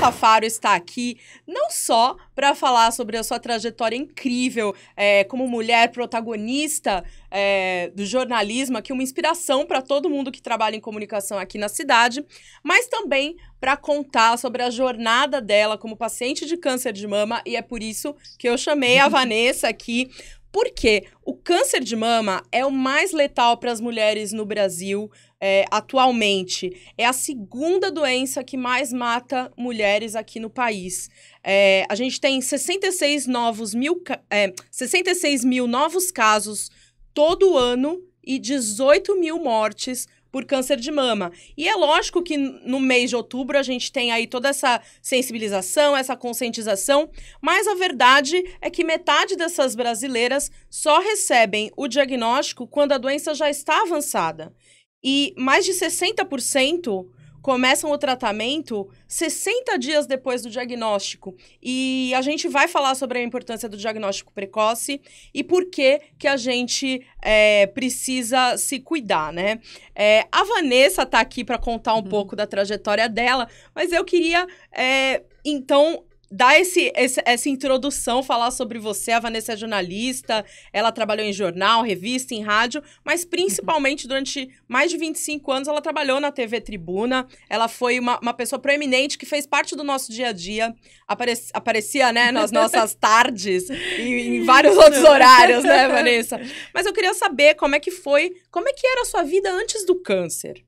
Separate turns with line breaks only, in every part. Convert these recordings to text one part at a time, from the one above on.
Safaro está aqui não só para falar sobre a sua trajetória incrível é, como mulher protagonista é, do jornalismo, aqui uma inspiração para todo mundo que trabalha em comunicação aqui na cidade, mas também para contar sobre a jornada dela como paciente de câncer de mama e é por isso que eu chamei a Vanessa aqui porque o câncer de mama é o mais letal para as mulheres no Brasil é, atualmente. É a segunda doença que mais mata mulheres aqui no país. É, a gente tem 66, novos mil, é, 66 mil novos casos todo ano e 18 mil mortes por câncer de mama. E é lógico que no mês de outubro a gente tem aí toda essa sensibilização, essa conscientização, mas a verdade é que metade dessas brasileiras só recebem o diagnóstico quando a doença já está avançada. E mais de 60% começam o tratamento 60 dias depois do diagnóstico. E a gente vai falar sobre a importância do diagnóstico precoce e por que que a gente é, precisa se cuidar, né? É, a Vanessa está aqui para contar um uhum. pouco da trajetória dela, mas eu queria, é, então, dar esse, esse, essa introdução, falar sobre você. A Vanessa é jornalista, ela trabalhou em jornal, revista, em rádio, mas principalmente durante mais de 25 anos ela trabalhou na TV Tribuna. Ela foi uma, uma pessoa proeminente que fez parte do nosso dia a dia. Aparecia, aparecia né, nas nossas tardes e em vários outros horários, né, Vanessa? Mas eu queria saber como é que foi, como é que era a sua vida antes do câncer?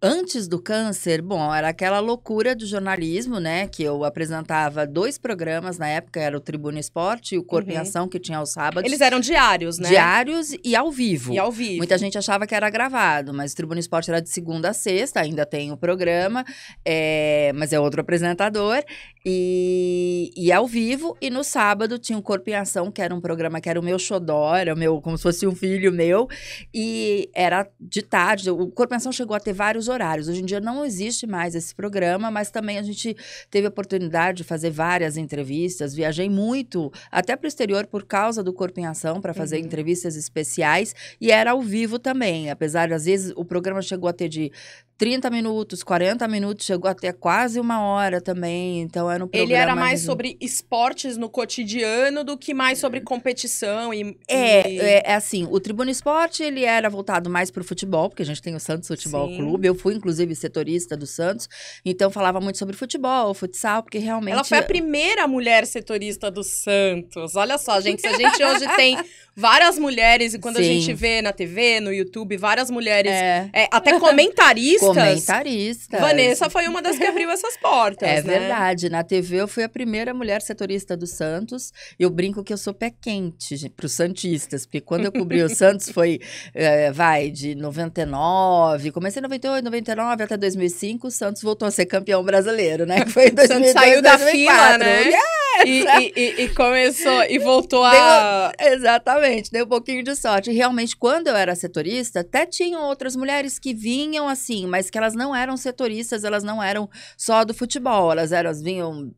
Antes do câncer, bom, era aquela loucura do jornalismo, né? Que eu apresentava dois programas na época, era o Tribuna Esporte e o Corpo uhum. em Ação, que tinha aos sábados. Eles eram diários, né? Diários e ao vivo. E ao vivo. Muita gente achava que era gravado, mas o Tribuna Esporte era de segunda a sexta, ainda tem o programa, é... mas é outro apresentador. E, e ao vivo, e no sábado tinha o Corpo em Ação, que era um programa que era o meu xodó, era o meu, como se fosse um filho meu, e era de tarde. O Corpo em Ação chegou a ter vários horários. Hoje em dia não existe mais esse programa, mas também a gente teve a oportunidade de fazer várias entrevistas. Viajei muito, até para o exterior, por causa do Corpo em Ação, para fazer uhum. entrevistas especiais, e era ao vivo também. Apesar, às vezes, o programa chegou a ter de 30 minutos, 40 minutos, chegou até quase uma hora também. Então era um programa. Ele era mais sobre
esportes no cotidiano do que mais sobre competição e. É, e... É,
é, assim, o Tribuna Esporte ele era voltado mais pro futebol, porque a gente tem o Santos Futebol Sim. Clube. Eu fui, inclusive, setorista do Santos, então falava muito sobre
futebol, futsal, porque
realmente. Ela foi a
primeira mulher setorista do Santos. Olha só, gente, se a gente hoje tem várias mulheres, e quando Sim. a gente vê na TV, no YouTube, várias mulheres, é. É, até comentaristas. Comentaristas. Vanessa foi uma das que abriu essas portas,
É né? verdade. Na TV eu fui a primeira mulher setorista do Santos. Eu brinco que eu sou pé quente para os santistas, porque quando eu cobri o Santos foi, é, vai, de 99, comecei em 98, 99 até 2005, o Santos voltou a ser campeão brasileiro, né? Foi em 2002, saiu 2004. da fila, né? Yeah! e, e, e,
começou e voltou a.
Deu, exatamente, deu um pouquinho de sorte. realmente, quando eu era setorista, até tinham outras mulheres que vinham assim, mas que elas não eram setoristas, elas não eram só do futebol, elas, eram, elas vinham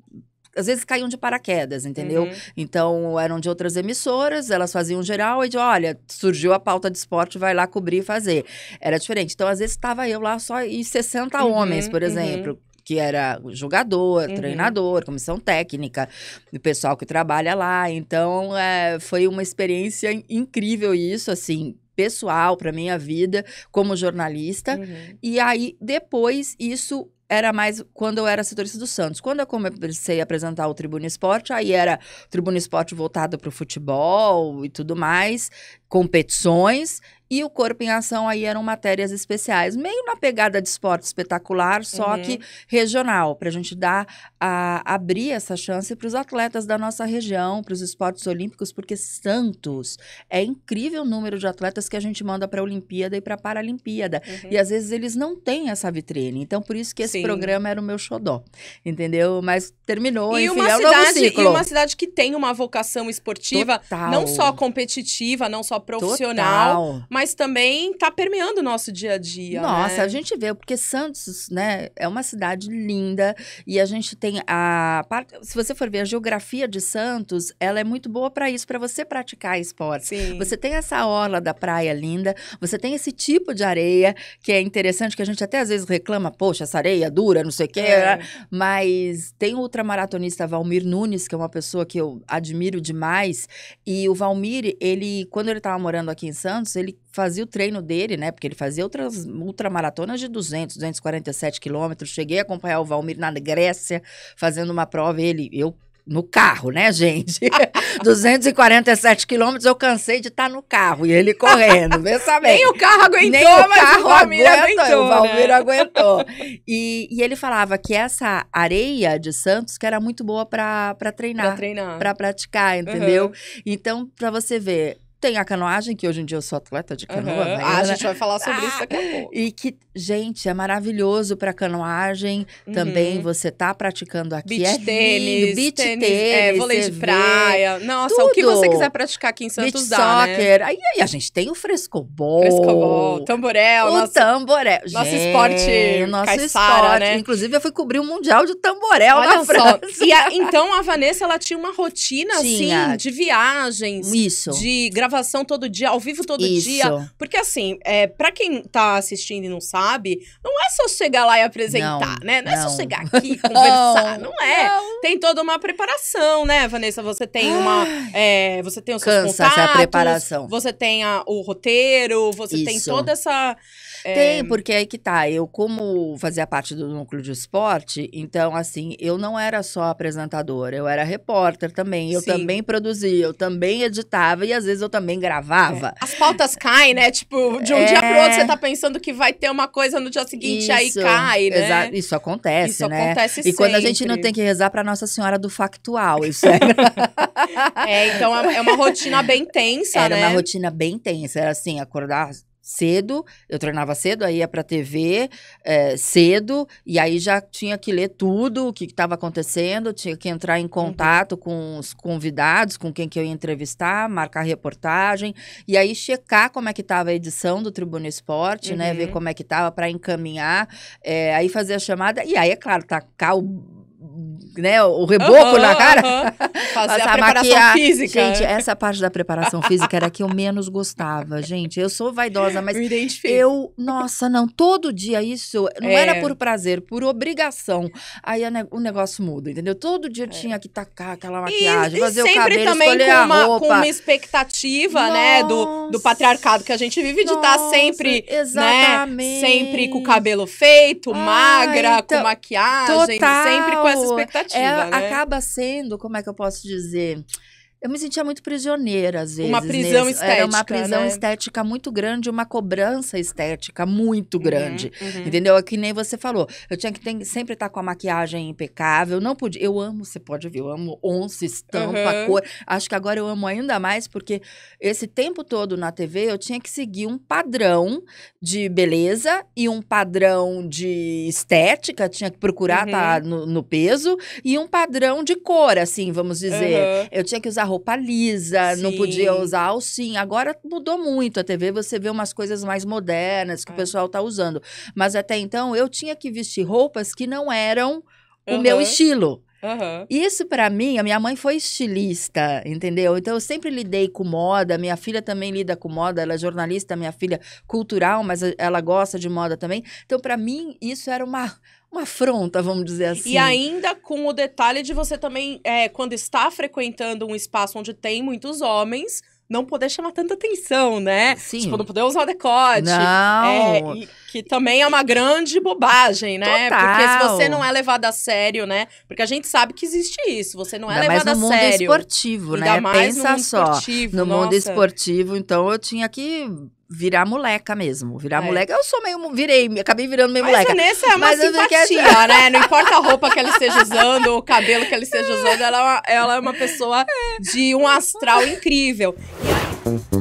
às vezes caíam de paraquedas, entendeu? Uhum. Então eram de outras emissoras, elas faziam geral e de olha, surgiu a pauta de esporte, vai lá cobrir e fazer. Era diferente. Então às vezes estava eu lá só e 60 uhum, homens, por uhum. exemplo que era jogador, uhum. treinador, comissão técnica, o pessoal que trabalha lá. Então, é, foi uma experiência incrível isso, assim, pessoal para minha vida como jornalista. Uhum. E aí depois isso era mais quando eu era setorista do Santos. Quando eu comecei a apresentar o Tribuna Esporte, aí era Tribuna Esporte voltado para o futebol e tudo mais competições e o Corpo em Ação aí eram matérias especiais, meio na pegada de esporte espetacular, só uhum. que regional, para a gente dar a, abrir essa chance para os atletas da nossa região, para os esportes olímpicos, porque Santos é incrível o número de atletas que a gente manda para a Olimpíada e para a Paralimpíada. Uhum. E às vezes eles não têm essa vitrine. Então, por isso que esse Sim. programa era o meu xodó. Entendeu? Mas terminou, e enfim, uma é cidade, E uma
cidade que tem uma vocação esportiva, Total. não só competitiva, não só profissional, Total. mas também tá permeando o nosso dia a dia. Né? Nossa, né? a gente vê, porque Santos,
né, é uma cidade linda e a gente tem a parte, se você for ver a geografia de Santos, ela é muito boa para isso, para você praticar esporte. Sim. Você tem essa orla da praia linda, você tem esse tipo de areia que é interessante que a gente até às vezes reclama, poxa, essa areia é dura, não sei o quê, é. Né? mas tem o ultramaratonista Valmir Nunes, que é uma pessoa que eu admiro demais, e o Valmir, ele quando ele tá estava morando aqui em Santos, ele fazia o treino dele, né? Porque ele fazia outras ultramaratonas de 200, 247 quilômetros. Cheguei a acompanhar o Valmir na Grécia, fazendo uma prova. Ele, eu no carro, né, gente? 247 quilômetros, eu cansei de estar tá no carro e ele correndo, vê Nem o carro aguentou, Nem o carro o Valmir aguentou. O né? Valmir aguentou. E, e, ele falava que essa areia de Santos que era muito boa para treinar, para treinar, para praticar, entendeu? Uhum. Então, para você ver, tem a canoagem, que hoje em dia eu sou atleta de canoa. Uhum. Né? Ah, a gente vai falar sobre ah, isso daqui a ah, pouco. E que, gente, é maravilhoso pra canoagem. Uhum. Também você tá praticando aqui. Beach é tênis, lindo. Beach tênis, é, tênis é, vôlei de praia. Nossa, tudo. o que você quiser
praticar aqui em Santos Beach dá, né? soccer. Né? Aí, aí, a
gente tem o frescobol. Frescobol,
tamborel. O nosso, tamborel. Nosso gente, esporte Nosso esporte. Né? Inclusive, eu fui cobrir o Mundial de Tamborel Olha na França. Só. E a, então, a Vanessa, ela tinha uma rotina, assim, tinha. assim, de viagens. Isso. De gravações gravação todo dia, ao vivo todo Isso. dia. Porque assim, é, para quem tá assistindo e não sabe, não é só chegar lá e apresentar, não, né? Não, não, é só chegar aqui e conversar, não, não é. Tem toda uma preparação, né, Vanessa? Você tem uma... É, você tem os seus Cansa contatos. Essa preparação. Você tem a, o roteiro, você Isso. tem toda essa... É... Tem, porque
aí que tá. Eu, como fazia parte do núcleo de esporte, então, assim, eu não era só apresentadora, eu era repórter também. Eu Sim. também produzia, eu também editava e às vezes eu também também gravava. É.
As pautas caem, né? Tipo, de um é... dia pro outro você é. tá pensando que vai ter uma coisa no dia seguinte, isso, aí cai, né? isso
acontece, isso né? acontece E sempre. quando a gente não tem que rezar pra Nossa Senhora do Factual, isso é...
é, então é, é uma rotina bem
tensa, era né? Era uma rotina bem tensa, era assim, acordar cedo, eu treinava cedo, aí ia pra TV é, eh, cedo, e aí já tinha que ler tudo, o que estava acontecendo, tinha que entrar em uhum. contato uhum. com os convidados, com quem que eu ia entrevistar, marcar reportagem, e aí checar como é que estava a edição do Tribuna Esporte, uhum. né, ver uhum. como é que estava para encaminhar, é, aí fazer a chamada, e aí, é claro, tacar o né, o reboco na cara. Uhum. Fazer a preparação física. Gente, né? essa parte da preparação física era que eu menos gostava, gente. Eu sou vaidosa, mas eu, nossa, não, todo dia isso não é. era por prazer, por obrigação. Aí o negócio muda, entendeu? Todo dia é. tinha que tacar aquela maquiagem, e, fazer e o cabelo, escolher com uma, roupa. com uma
expectativa, nossa. né, do, do patriarcado que a gente vive de estar tá sempre, exatamente. né, sempre com o cabelo feito, ah, magra, então, com maquiagem, total. sempre com essa tipo, expectativa. É, né? Acaba
sendo, como é que eu posso dizer? Eu me sentia muito prisioneira, às vezes. Uma prisão nesse, estética. Era uma prisão né? estética muito grande, uma cobrança estética muito uhum, grande. Uhum, uhum. Entendeu? É que nem você falou. Eu tinha que ter, sempre estar tá com a maquiagem impecável. Não podia. Eu amo, você pode ver, eu amo onça, estampa, uhum. cor. Acho que agora eu amo ainda mais, porque esse tempo todo na TV eu tinha que seguir um padrão de beleza e um padrão de estética. Tinha que procurar estar tá uhum. no, no, peso e um padrão de cor, assim, vamos dizer. Eu tinha que usar roupa lisa, Sim. não podia usar alcinha. Agora mudou muito a TV, você vê umas coisas mais modernas que é. o pessoal tá usando. Mas até então eu tinha que vestir roupas que não eram uhum. o meu estilo. Uhum. Isso para mim, a minha mãe foi estilista, entendeu? Então eu sempre lidei com moda, minha filha também lida com moda, ela é jornalista, minha filha cultural, mas eh, ela gosta de moda também. Então para mim isso era uma uma afronta, vamos dizer assim. E ainda
com o detalhe de você também, é, quando está frequentando um espaço onde tem muitos homens, não poder chamar tanta atenção, né? Sim. Tipo, não poder usar decote. Não. É, e, que também é uma grande bobagem, né? Total. Porque se você não é levado a sério, né? Porque a gente sabe que existe isso. Você não é Ainda levado a sério. no mundo esportivo, Ainda né? Mais Pensa no mundo só. Esportivo, no nossa. mundo
esportivo, então eu tinha que virar moleca mesmo. Virar é. moleca, eu sou meio. Virei, acabei virando
meio Mas moleca. Vanessa é uma Mas simpatia, eu... né? Não importa a roupa que ela esteja usando, o cabelo que ela esteja usando, ela, é uma, ela é uma pessoa de um astral incrível. Mm-hmm.